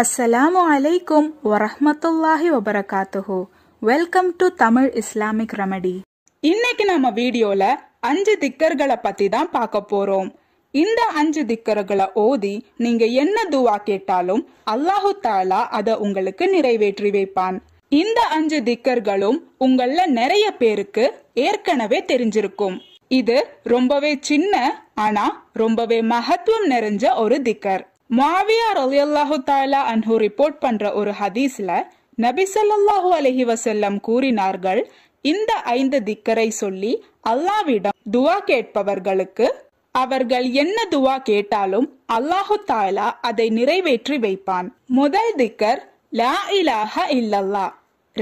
அஸ்ஸலாமு அலைக்கும் வரஹமத்துல்லாஹி வபரகாத்துஹு welcome to Tamil Islamic remedy இன்னைக்கு நம்ம வீடியோல அஞ்சு திக்கர்களை பத்தி தான் பார்க்க போறோம் இந்த அஞ்சு திக்கர்களை ஓதி நீங்க என்ன துவா கேட்டாலும் அல்லாஹு தாலா அதை உங்களுக்கு நிறைவேற்றி வைப்பான் இந்த அஞ்சு திக்கர்களும் உங்கள நிறைய பேருக்கு ஏற்கனவே தெரிஞ்சிருக்கும் இது ரொம்பவே சின்ன ஆனா ரொம்பவே மகத்துவம் நிறைஞ்ச ஒரு திக்கர் மாவியார் அலி அல்லாஹு தாலா அன்ஹு ரிப்போர்ட் பண்ற ஒரு ஹதீஸ்ல நபி சொல்லாஹு அலஹி வசல்லம் கூறினார்கள் இந்த ஐந்து திக்கரை சொல்லி அல்லாவிடம் துவா கேட்பவர்களுக்கு அவர்கள் என்ன துவா கேட்டாலும் அல்லாஹு தாலா அதை நிறைவேற்றி வைப்பான் முதல் திக்கர் லா இலாஹ இல்லல்லா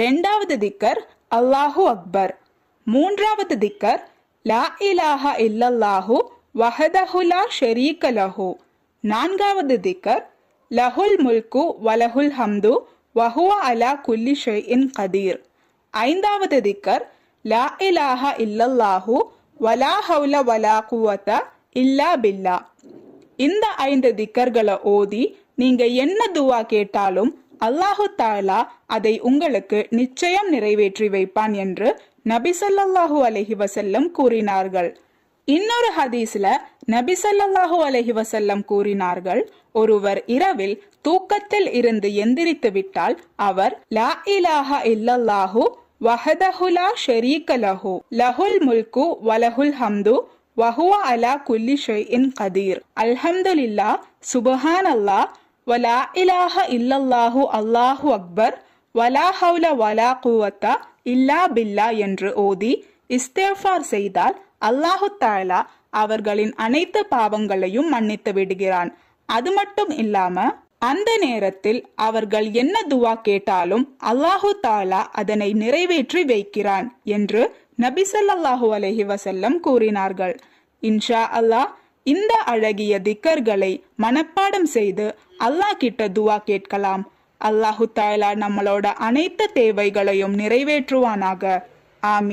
ரெண்டாவது திக்கர் அல்லாஹு அக்பர் மூன்றாவது திக்கர் லா இலாஹ இல்லல்லாஹு வஹதஹுலா லஹு நான்காவது திக்கர் லஹுல் முல்கு வலஹுல் ஹம்து வஹுவ அலா குல்லி ஷெயின் கதீர் ஐந்தாவது திக்கர் லா இலாஹ இல்லல்லாஹு வலா ஹவுல வலா குவத்த இல்லா பில்லா இந்த ஐந்து திக்கர்களை ஓதி நீங்க என்ன துவா கேட்டாலும் அல்லாஹு தாலா அதை உங்களுக்கு நிச்சயம் நிறைவேற்றி வைப்பான் என்று நபிசல்லாஹு அலஹி வசல்லம் கூறினார்கள் இன்னொரு ஹதீஸ்ல நபி சல்லாஹு அலஹி வசல்லம் கூறினார்கள் ஒருவர் இரவில் தூக்கத்தில் இருந்து எந்திரித்து விட்டால் அவர் லா இலாஹா இல்லல்லாஹு வஹதஹுலா ஷெரீக லஹு லஹுல் முல்கு வலஹுல் ஹம்து வஹுவ அலா குல்லி ஷெய்இன் கதீர் அல்ஹம்துலில்லா சுபஹான் அல்லா வலா இலாஹ இல்லல்லாஹு அல்லாஹு அக்பர் வலா ஹவுல வலா குவத்தா இல்லா பில்லா என்று ஓதி இஸ்தேஃபார் செய்தால் அல்லாஹு தாலா அவர்களின் அனைத்து பாவங்களையும் மன்னித்து விடுகிறான் அது மட்டும் இல்லாம அந்த நேரத்தில் அவர்கள் என்ன துவா கேட்டாலும் அல்லாஹு தாலா அதனை நிறைவேற்றி வைக்கிறான் என்று சொல்லாஹு அலஹி வசல்லம் கூறினார்கள் இன்ஷா அல்லாஹ் இந்த அழகிய திக்கர்களை மனப்பாடம் செய்து அல்லாஹ் கிட்ட துவா கேட்கலாம் அல்லாஹு தாலா நம்மளோட அனைத்து தேவைகளையும் நிறைவேற்றுவானாக ஆமி